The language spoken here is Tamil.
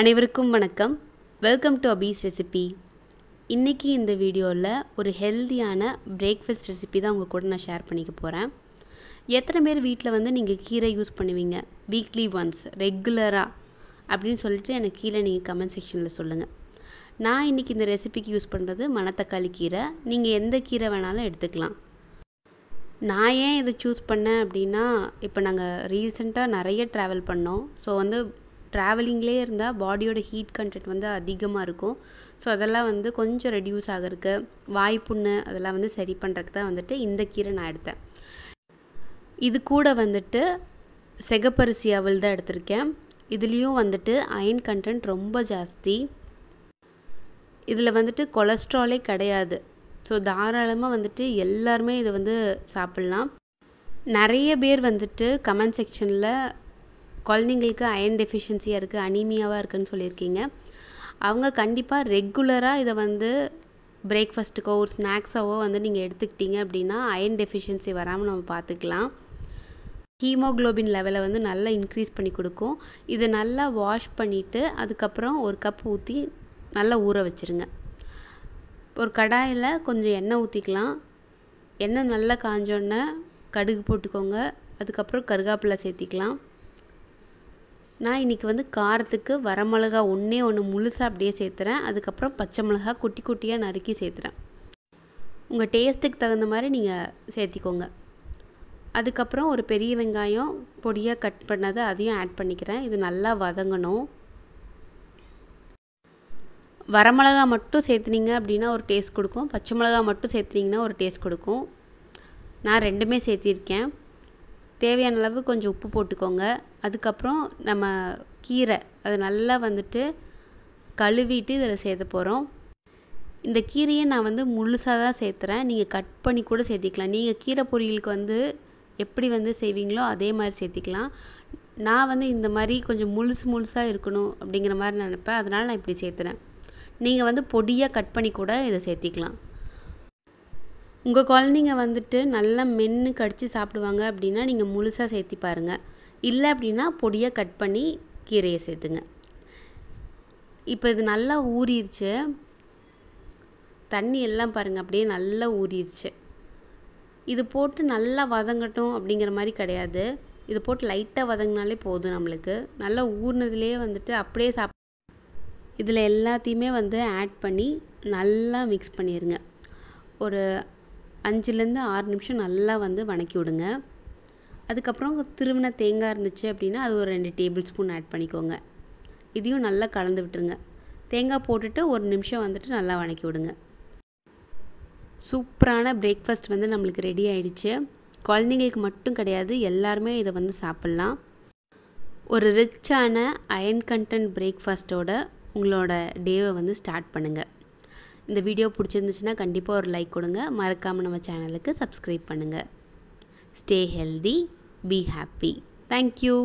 அனைவருக்கும் வணக்கம் வெல்கம் டு அபீஸ் ரெசிபி இன்றைக்கி இந்த வீடியோவில் ஒரு ஹெல்த்தியான பிரேக்ஃபாஸ்ட் ரெசிபி தான் உங்கள் கூட நான் ஷேர் பண்ணிக்க போகிறேன் எத்தனை பேர் வீட்டில் வந்து நீங்கள் கீரை யூஸ் பண்ணுவீங்க வீக்லி ஒன்ஸ் ரெகுலராக அப்படின்னு சொல்லிட்டு எனக்கு கீழே நீங்கள் கமெண்ட் செக்ஷனில் சொல்லுங்கள் நான் இன்றைக்கி இந்த ரெசிபிக்கு யூஸ் பண்ணுறது மணத்தக்காளி கீரை நீங்கள் எந்த கீரை வேணாலும் எடுத்துக்கலாம் நான் ஏன் இதை சூஸ் பண்ணேன் அப்படின்னா இப்போ நாங்கள் ரீசெண்டாக நிறைய ட்ராவல் பண்ணோம் ஸோ வந்து ட்ராவலிங்லேயே இருந்தால் பாடியோட ஹீட் கண்டென்ட் வந்து அதிகமாக இருக்கும் ஸோ அதெல்லாம் வந்து கொஞ்சம் ரெடியூஸ் ஆகிறதுக்கு வாய்ப்புண்ணு அதெல்லாம் வந்து சரி பண்ணுறதுக்கு தான் வந்துட்டு இந்த கீரை நான் எடுத்தேன் இது கூட வந்துட்டு செகப்பரிசி அவள் தான் எடுத்திருக்கேன் இதுலேயும் வந்துட்டு அயன் கண்டென்ட் ரொம்ப ஜாஸ்தி இதில் வந்துட்டு கொலஸ்ட்ராலே கிடையாது ஸோ தாராளமாக வந்துட்டு எல்லாருமே இதை வந்து சாப்பிட்லாம் நிறைய பேர் வந்துட்டு கமெண்ட் செக்ஷனில் குழந்தைங்களுக்கு அயன் டெஃபிஷியன்சியாக இருக்குது அனீமியாவாக இருக்குதுன்னு சொல்லியிருக்கீங்க அவங்க கண்டிப்பாக ரெகுலராக இதை வந்து பிரேக்ஃபாஸ்ட்டுக்கோ ஒரு ஸ்நாக்ஸாவோ வந்து நீங்கள் எடுத்துக்கிட்டீங்க அப்படின்னா அயன் டெஃபிஷியன்சி வராமல் நம்ம பார்த்துக்கலாம் ஹீமோக்ளோபின் லெவலை வந்து நல்லா இன்க்ரீஸ் பண்ணி கொடுக்கும் இதை நல்லா வாஷ் பண்ணிவிட்டு அதுக்கப்புறம் ஒரு கப் ஊற்றி நல்லா ஊற வச்சுருங்க ஒரு கடாயில் கொஞ்சம் எண்ணெய் ஊற்றிக்கலாம் எண்ணெய் நல்லா காஞ்சோடனே கடுகு போட்டுக்கோங்க அதுக்கப்புறம் கருகாப்பில் சேர்த்திக்கலாம் நான் இன்றைக்கி வந்து காரத்துக்கு வரமிளகா ஒன்றே ஒன்று முழுசாக அப்படியே சேர்த்துறேன் அதுக்கப்புறம் பச்சை மிளகா குட்டி குட்டியாக நறுக்கி சேர்த்துறேன் உங்கள் டேஸ்ட்டுக்கு தகுந்த மாதிரி நீங்கள் சேர்த்திக்கோங்க அதுக்கப்புறம் ஒரு பெரிய வெங்காயம் பொடியாக கட் பண்ணதை அதையும் ஆட் பண்ணிக்கிறேன் இது நல்லா வதங்கணும் வரமிளகா மட்டும் சேர்த்துனீங்க அப்படின்னா ஒரு டேஸ்ட் கொடுக்கும் பச்சை மிளகா மட்டும் சேர்த்துனீங்கன்னா ஒரு டேஸ்ட் கொடுக்கும் நான் ரெண்டுமே சேர்த்திருக்கேன் தேவையான அளவு கொஞ்சம் உப்பு போட்டுக்கோங்க அதுக்கப்புறம் நம்ம கீரை அதை நல்லா வந்துட்டு கழுவிட்டு இதில் சேர்த்த போகிறோம் இந்த கீரையை நான் வந்து முழுசாக தான் சேர்த்துறேன் நீங்கள் கட் பண்ணி கூட சேர்த்திக்கலாம் நீங்கள் கீரை பொரியலுக்கு வந்து எப்படி வந்து செய்வீங்களோ அதே மாதிரி சேர்த்திக்கலாம் நான் வந்து இந்த மாதிரி கொஞ்சம் முழுசு முழுசாக இருக்கணும் அப்படிங்கிற மாதிரி நினப்பேன் அதனால் நான் இப்படி சேர்த்துறேன் நீங்கள் வந்து பொடியாக கட் பண்ணி கூட இதை சேர்த்திக்கலாம் உங்கள் குழந்தைங்க வந்துட்டு நல்லா மென்று கடித்து சாப்பிடுவாங்க அப்படின்னா நீங்கள் முழுசாக சேர்த்தி பாருங்கள் இல்லை அப்படின்னா பொடியாக கட் பண்ணி கீரையை சேர்த்துங்க இப்போ இது நல்லா ஊறிடுச்சு தண்ணி எல்லாம் பாருங்கள் அப்படியே நல்லா ஊறிடுச்சு இது போட்டு நல்லா வதங்கட்டும் அப்படிங்கிற மாதிரி கிடையாது இது போட்டு லைட்டாக வதங்கினாலே போதும் நம்மளுக்கு நல்லா ஊர்னதுலேயே வந்துட்டு அப்படியே சாப் இதில் எல்லாத்தையுமே வந்து ஆட் பண்ணி நல்லா மிக்ஸ் பண்ணிடுங்க ஒரு அஞ்சுலேருந்து ஆறு நிமிஷம் நல்லா வந்து வணக்கி விடுங்க அதுக்கப்புறம் திருவின தேங்காய் இருந்துச்சு அப்படின்னா அது ஒரு ரெண்டு டேபிள் ஸ்பூன் ஆட் பண்ணிக்கோங்க இதையும் நல்லா கலந்து விட்டுருங்க தேங்காய் போட்டுட்டு ஒரு நிமிஷம் வந்துட்டு நல்லா வணக்கி விடுங்க சூப்பரான பிரேக்ஃபாஸ்ட் வந்து நம்மளுக்கு ரெடி ஆயிடுச்சு குழந்தைங்களுக்கு மட்டும் கிடையாது எல்லாருமே இதை வந்து சாப்பிட்லாம் ஒரு ரிச்சான அயன் கண்டென்ட் பிரேக்ஃபாஸ்ட்டோட உங்களோட டேவை வந்து ஸ்டார்ட் பண்ணுங்கள் இந்த வீடியோ பிடிச்சிருந்துச்சுன்னா கண்டிப்பாக ஒரு லைக் கொடுங்க மறக்காமல் நம்ம சேனலுக்கு சப்ஸ்கிரைப் பண்ணுங்கள் stay healthy be happy thank you